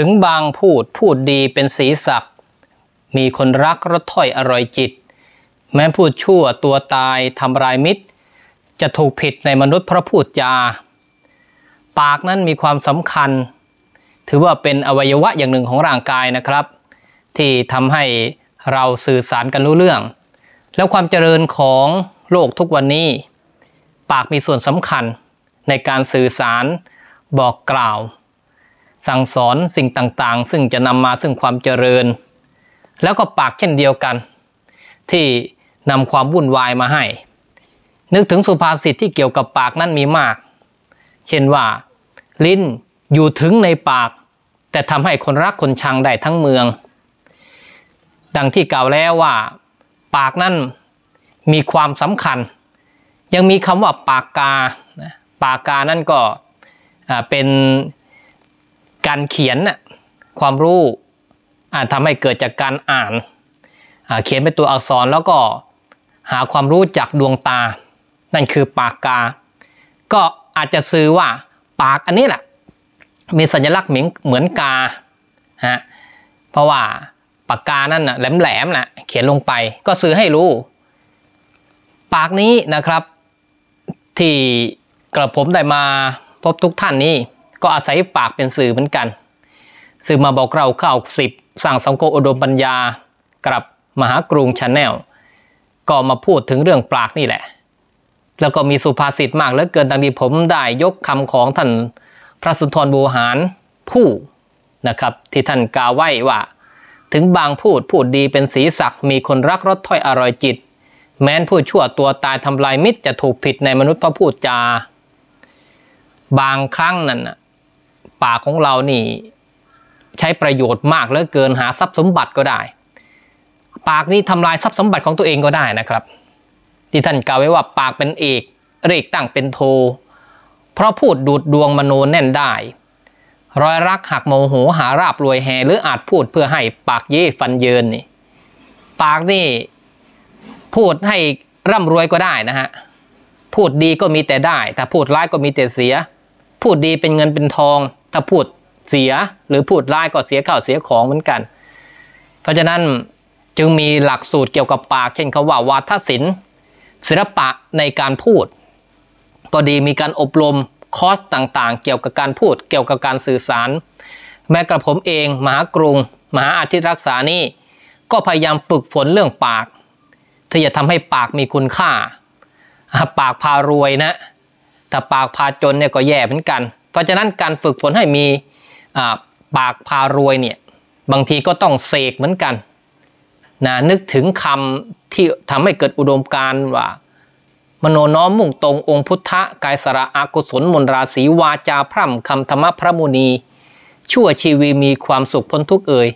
ถึงบางพูดพูดดีเป็นสีสักมีคนรักรถถ้อยอร่อยจิต แม้พูดชั่วตัวตายทำลายมิตร จะถูกผิดในมนุษย์เพราะพูดจา ปากนั้นมีความสำคัญ ถือว่าเป็นอวัยวะอย่างหนึ่งของร่างกายนะครับ ที่ทำให้เราสื่อสารกันรู้เรื่อง แล้วความเจริญของโลกทุกวันนี้ ปากมีส่วนสำคัญในการสื่อสารบอกกล่าวสั่งสอนสิ่งต่างๆ ซึ่งจะนำมาซึ่งความเจริญ แล้วก็ปากเช่นเดียวกัน ที่นำความวุ่นวายมาให้ นึกถึงสุภาษิตที่เกี่ยวกับปากนั่นมีมาก เช่นว่าลิ้นอยู่ถึงในปาก แต่ทำให้คนรักคนชังได้ทั้งเมือง ดังที่กล่าวแล้วว่าปากนั่นมีความสำคัญ ยังมีคำว่าปากกา ปากกานั่นก็เป็นการเขียนน่ะความรู้อาจทำให้เกิดจากการอ่าน เขียนเป็นตัวอักษรแล้วก็หาความรู้จากดวงตา นั่นคือปากกา ก็อาจจะซื้อว่าปากอันนี้แหละมีสัญลักษณ์เหมือนเหมือนกาฮะเพราะว่าปากกานั่นหลมแหลมๆนะเขียนลงไปก็ซื้อให้รู้ ปากนี้นะครับที่กระผมได้มาพบทุกท่านนี้ก็อาศัยปากเป็นสื่อเหมือนกัน สื่อมาบอกเราข่าวสิบสั่งสังโกอุดมปัญญากับมหากรุงชาแนลก็มาพูดถึงเรื่องปากนี่แหละ แล้วก็มีสุภาษิตมากเหลือเกินดังที่ผมได้ยกคำของท่าน พระสุนทรบูหาร ผู้นะครับ ที่ท่านกล่าวไว้ว่า ถึงบางพูดพูดดีเป็นศีสักมีคนรักรสถ้อยอร่อยจิต แม้นพูดชั่วตัวตายทำลายมิตรจะถูกผิดในมนุษย์พระพูดจาบางครั้งนั่นนะป่าของเรานี่ใช้ประโยชน์มากเหลือเกินหาทรัพย์สมบัติก็ได้ ปากนี่ทำลายทรัพย์สมบัติของตัวเองก็ได้นะครับที่ท่านกล่าวไว้ว่าปากเป็นเอกเรกตั้งเป็นโทเพราะพูดดูดดวงมโนแน่นได้ รอยรักหักโมโหหาราบรวยแหหรืออาจพูดเพื่อให้ปากเย่ฟันเยินนี่ปากนี่พูดให้ร่ำรวยก็ได้นะฮะพูดดีก็มีแต่ได้ แต่พูดร้ายก็มีแต่เสีย พูดดีเป็นเงินเป็นทองถ้าพูดเสียหรือพูดร้ายก็เสียข้าวเสียของเหมือนกัน เพราะฉะนั้นจึงมีหลักสูตรเกี่ยวกับปากเช่นคาว่าวาทศิลป์ ศิลปะในการพูด ก็ดีมีการอบรมคอร์สต่างๆ เกี่ยวกับการพูดเกี่ยวกับการสื่อสาร แม้กระผมเองมหากรุง มหาอาทิตย์รักษานี่ก็พยายามฝึกฝนเรื่องปาก ที่จะทำให้ปากมีคุณค่าปากพารวยนะแต่ปากพาจนเนี่ยก็แย่เหมือนกันเพราะฉะนั้นการฝึกฝนให้มีปากพารวยเนี่ยบางทีก็ต้องเสกเหมือนกันนะนึกถึงคำที่ทำให้เกิดอุดมการว่า มโนน้อมมุ่งตรงองค์พุทธกายสระอากุศลมนราศีวาจาพร่ำคำธรรมพระมุนี ชั่วชีวีมีความสุขพ้นทุกเอ่ย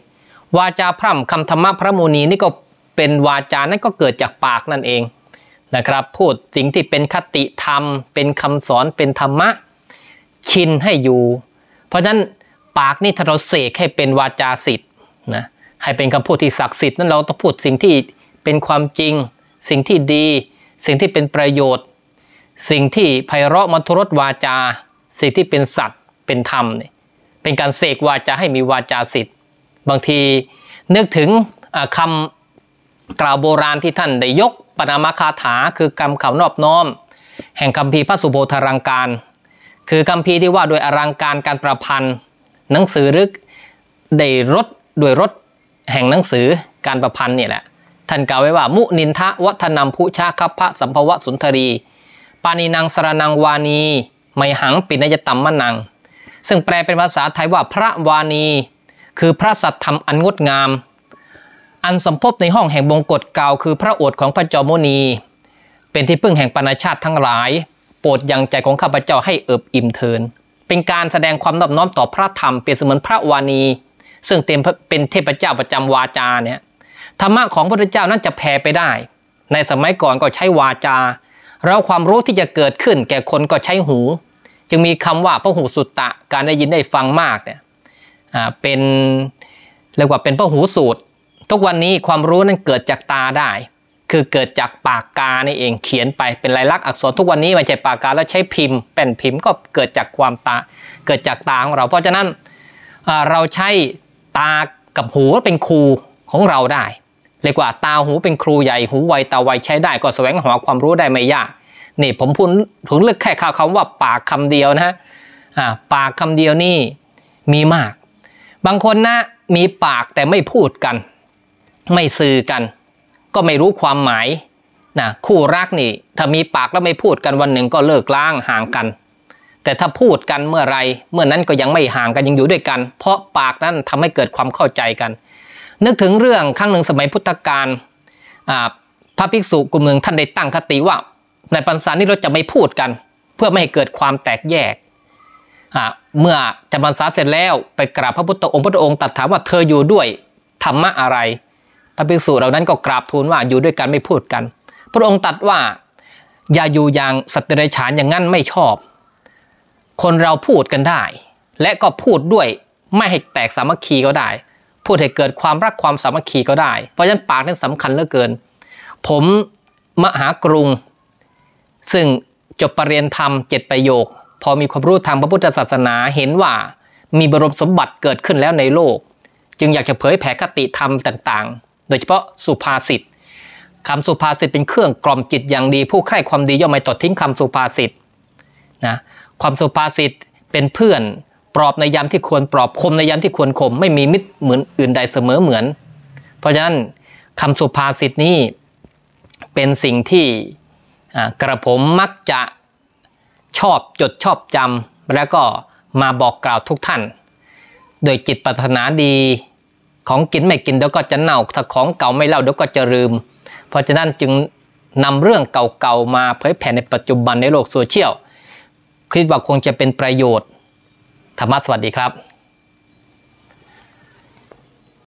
วาจาพร่ำคำธรรมพระมุนีนี่ก็เป็นวาจานั้นก็เกิดจากปากนั่นเองนะครับ พูดสิ่งที่เป็นคติธรรมเป็นคำสอนเป็นธรรมะชินให้อยู่ เพราะฉะนั้นปากนี่ถ้าเราเสกให้เป็นวาจาสิทธิ์นะ ให้เป็นคำพูดที่ศักดิ์สิทธิ์นั้นเราต้องพูดสิ่งที่เป็นความจริง สิ่งที่ดี สิ่งที่เป็นประโยชน์ สิ่งที่ไพเราะมัทุรสวาจา สิ่งที่เป็นสัตว์เป็นธรรมเนี่ยเป็นการเสกวาจาให้มีวาจาสิทธิ์บางทีนึกถึงคำกล่าวโบราณที่ท่านได้ยกปนามาคาถาคือกรรมเขานอบน้อม แห่งคำพีพระสุโภธารังการคือคำพีที่ว่าโดยอลังการการประพันธ์หนังสือรึกได้รถโดยรถแห่งหนังสือการประพันธ์เนี่ยแหละ ท่านกล่าวไว้ว่า มุนินทะวัฒนำพุชาคัพพะ สัมภวะ สุนทรี ปานีนางสรนังวานี ไมหังปินยตัมมะนัง ซึ่งแปลเป็นภาษาไทยว่าพระวานี คือพระสัตธรรมอันงดงาม อันสมภพในห้องแห่งบงกฎกล่าว คือพระโอษฐ์ของพระจอมโมนีเป็นที่พึ่งแห่งปรณชาติทั้งหลายโปรดยังใจของข้าพเจ้าให้เอิบอิ่มเทินเป็นการแสดงความนอบน้อมต่อพระธรรม เปรียบเสมือนพระวานี ซึ่งเต็มเป็นเทพเจ้าประจำวาจาเนี่ยธรรมะของพระเจ้านั้นจะแผ่ไปได้ ในสมัยก่อนก็ใช้วาจาเราความรู้ที่จะเกิดขึ้น แก่คนก็ใช้หู จึงมีคำว่าพระหูสุตตะ การได้ยินได้ฟังมากเนี่ยเป็นเรียกว่าเป็นพระหูสูตรทุกวันนี้ความรู้นั้นเกิดจากตาได้คือเกิดจากปากกานี่เองเขียนไปเป็นลายลักษณ์อักษรทุกวันนี้ไม่ใช่ปากกาแล้วใช้พิมพ์แป่นพิมพ์ก็เกิดจากความตาเกิดจากตาของเรา เพราะฉะนั้นเราใช้ตากับหูเป็นครูของเราได้เรียกว่าตาหูเป็นครูใหญ่ หูไวตาไวใช้ได้ก็แสวงหาความรู้ได้ไม่ยากนี่ผมพูดถึงเลือกแค่คำว่าปากคำเดียวนะฮะปากคำเดียวนี่มีมาก บางคนนะมีปากแต่ไม่พูดกัน ไม่สื่อกันก็ไม่รู้ความหมายนะคู่รักนี่ ถ้ามีปากแล้วไม่พูดกันวันหนึ่งก็เลิกล้างห่างกัน แต่ถ้าพูดกันเมื่อไรเมื่อนั้นก็ยังไม่ห่างกันยังอยู่ด้วยกัน เพราะปากนั้นทำให้เกิดความเข้าใจกันนึกถึงเรื่องครั้งหนึ่งสมัยพุทธกาลพระภิกษุกลุ่มหนึ่งท่านได้ตั้งคติว่า ในปัญสานี้เราจะไม่พูดกัน เพื่อไม่ให้เกิดความแตกแยกเมื่อจำพรรษาเสร็จแล้วไปกราบพระพุทธองค์พระองค์ตัดถามว่าเธออยู่ด้วยธรรมะอะไรพระภิกษุเหล่านั้นก็กราบทูลว่าอยู่ด้วยกันไม่พูดกัน พระองค์ตัดว่า อย่าอยู่อย่างสัตว์เดรัจฉานอย่างนั้นไม่ชอบ คนเราพูดกันได้ และก็พูดด้วยไม่ให้แตกสามัคคีก็ได้ พูดให้เกิดความรักความสามัคคีก็ได้เพราะฉะนั้นปากนั้นสำคัญเหลือเกิน ผมมหากรุง ซึ่งจบปรริญญาธรรมเจ็ดประโยค พอมีความรู้ทางพระพุทธศาสนาเห็นว่า มีบรมสมบัติเกิดขึ้นแล้วในโลก จึงอยากจะเผยแผ่คติธรรมต่าง ๆดยเฉพาะสุภาษิตคำสุภาษิตเป็นเครื่องกล่อมจิตอย่างดี ผู้ใคร่ความดีย่อมไม่ตดทิ้งคำสุภาษิตนะความสุภาษิตเป็นเพื่อนปลอบในยามที่ควรปลอบคมในยามที่ควรคมไม่มีมิตรเหมือนอื่นใดเสมอเหมือน เพราะฉะนั้น คำสุภาษิตนี้เป็นสิ่งที่กระผมมักจะชอบจดชอบจำแล้วก็มาบอกกล่าวทุกท่าน โดยจิตปรารถนาดีของกินไม่กินเดี๋ยวก็จะเน่า ถ้าของเก่าไม่เล่าเดี๋ยวก็จะลืม เพราะฉะนั้นจึงนำเรื่องเก่าๆ มาเผยแผ่ในปัจจุบันในโลกโซเชียลคิดว่าคงจะเป็นประโยชน์ ธรรมะสวัสดีครับ